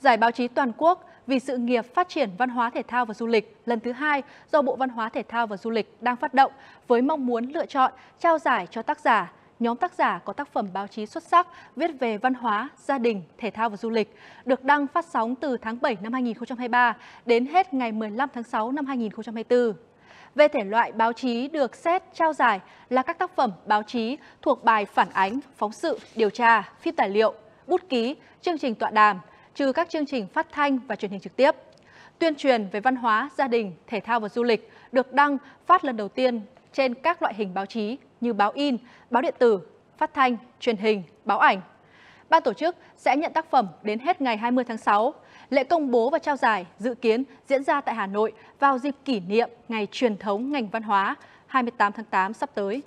Giải báo chí toàn quốc vì sự nghiệp phát triển văn hóa thể thao và du lịch lần thứ hai do Bộ Văn hóa Thể thao và Du lịch đang phát động với mong muốn lựa chọn trao giải cho tác giả, nhóm tác giả có tác phẩm báo chí xuất sắc viết về văn hóa, gia đình, thể thao và du lịch, được đăng phát sóng từ tháng 7 năm 2023 đến hết ngày 15 tháng 6 năm 2024. Về thể loại báo chí được xét trao giải là các tác phẩm báo chí thuộc bài phản ánh, phóng sự, điều tra, phim tài liệu, bút ký, chương trình tọa đàm, trừ các chương trình phát thanh và truyền hình trực tiếp. Tuyên truyền về văn hóa, gia đình, thể thao và du lịch được đăng phát lần đầu tiên trên các loại hình báo chí như báo in, báo điện tử, phát thanh, truyền hình, báo ảnh. Ban tổ chức sẽ nhận tác phẩm đến hết ngày 20 tháng 6. Lễ công bố và trao giải dự kiến diễn ra tại Hà Nội vào dịp kỷ niệm Ngày truyền thống ngành văn hóa 28 tháng 8 sắp tới.